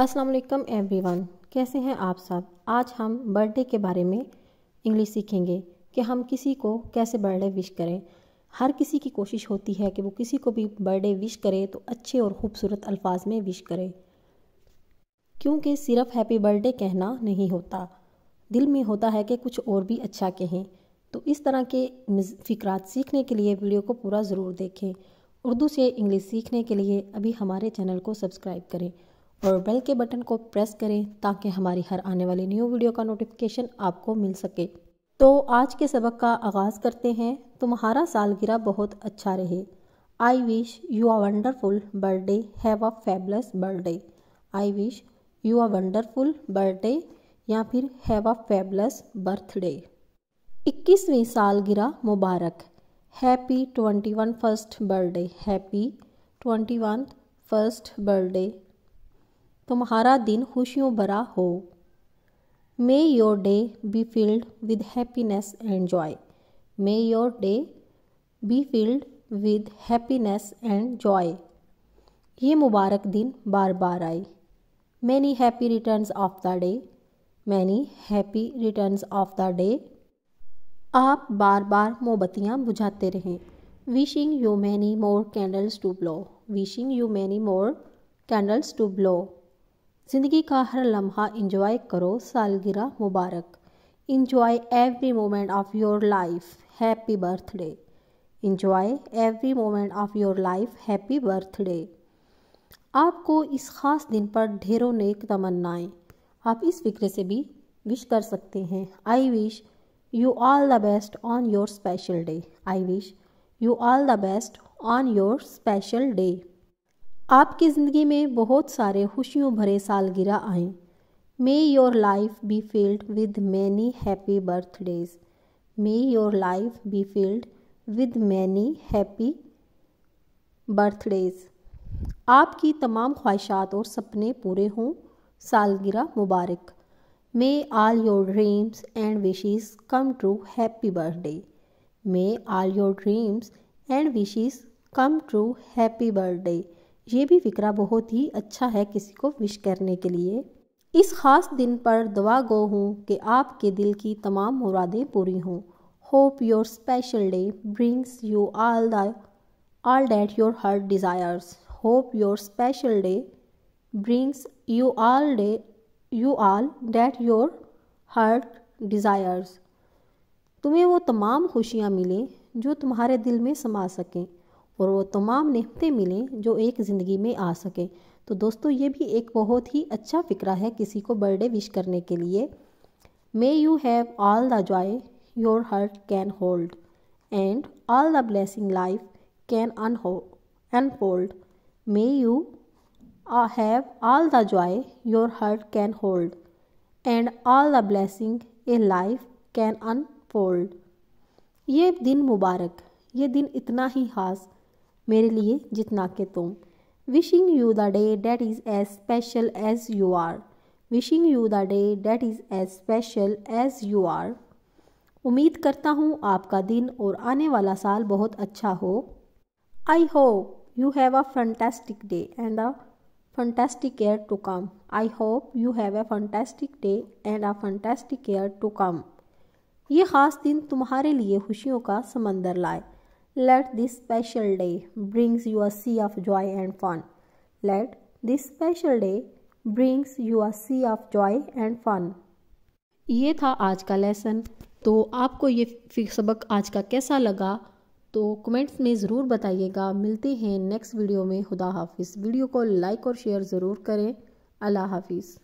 अस्सलाम वालेकुम एवरीवन कैसे हैं आप सब आज हम बर्थडे के बारे में इंग्लिश सीखेंगे कि हम किसी को कैसे बर्थडे विश करें हर किसी की कोशिश होती है कि वो किसी को भी बर्थडे विश करे तो अच्छे और ख़ूबसूरत अल्फाज में विश करे क्योंकि सिर्फ हैप्पी बर्थडे कहना नहीं होता दिल में होता है कि कुछ और भी अच्छा कहें तो इस तरह के फ़िक्रात सीखने के लिए वीडियो को पूरा ज़रूर देखें उर्दू से इंग्लिश सीखने के लिए अभी हमारे चैनल को सब्सक्राइब करें और बेल के बटन को प्रेस करें ताकि हमारी हर आने वाली न्यू वीडियो का नोटिफिकेशन आपको मिल सके तो आज के सबक का आगाज़ करते हैं तुम्हारा सालगिरह बहुत अच्छा रहे I wish you are wonderful birthday have a fabulous birthday I wish you are wonderful birthday या फिर हैव अ फैबलस बर्थडे इक्कीसवीं सालगिरह मुबारक happy twenty one first birthday happy twenty one first birthday तुम्हारा दिन खुशियों भरा हो may your day be filled with happiness and joy may your day be filled with happiness and joy ये मुबारक दिन बार बार आए many happy returns of the day many happy returns of the day आप बार बार मोमबत्तियाँ बुझाते रहें wishing you many more candles to blow wishing you many more candles to blow ज़िंदगी का हर लम्हा इंजॉय करो सालगिरह मुबारक enjoy every moment of your life happy birthday enjoy every moment of your life happy birthday आपको इस ख़ास दिन पर ढेरों नेक तमन्नाएं आप इस फिक्र से भी विश कर सकते हैं I wish you all the best on your special day I wish you all the best on your special day आपकी ज़िंदगी में बहुत सारे खुशियों भरे सालगिरह आएँ may your life be filled with many happy birthdays may your life be filled with many happy birthdays आपकी तमाम ख्वाहिशात और सपने पूरे हों सालगिरह मुबारक may all your dreams and wishes come true happy birthday may all your dreams and wishes come true happy birthday ये भी फिक्रा बहुत ही अच्छा है किसी को विश करने के लिए इस ख़ास दिन पर दवा गो हूँ कि आपके दिल की तमाम मुरादें पूरी हों hope your special day brings you all the all that your heart desires hope your special day brings you all day you all that your heart desires तुम्हें वो तमाम खुशियाँ मिलें जो तुम्हारे दिल में समा सकें और वो तमाम नेमतें मिलें जो एक ज़िंदगी में आ सके तो दोस्तों ये भी एक बहुत ही अच्छा फ़िक्रा है किसी को बर्थडे विश करने के लिए may you have all the joy your heart can hold and all the blessing life can unfold may you have all the joy your heart can hold and all the blessing a life can unfold ये दिन मुबारक ये दिन इतना ही खास मेरे लिए जितना के तुम wishing you the day that is as special as you are wishing you the day that is as special as you are उम्मीद करता हूँ आपका दिन और आने वाला साल बहुत अच्छा हो I hope you have a fantastic day and a fantastic year to come I hope you have a fantastic day and a fantastic year to come ये ख़ास दिन तुम्हारे लिए खुशियों का समंदर लाए Let this special day brings you a sea of joy and fun. Let this special day brings you a sea of joy and fun. ये था आज का लेसन तो आपको ये सबक आज का कैसा लगा तो कमेंट्स में ज़रूर बताइएगा मिलते हैं नेक्स्ट वीडियो में खुदा हाफिज़ वीडियो को लाइक और शेयर ज़रूर करें अल्लाह हाफिज़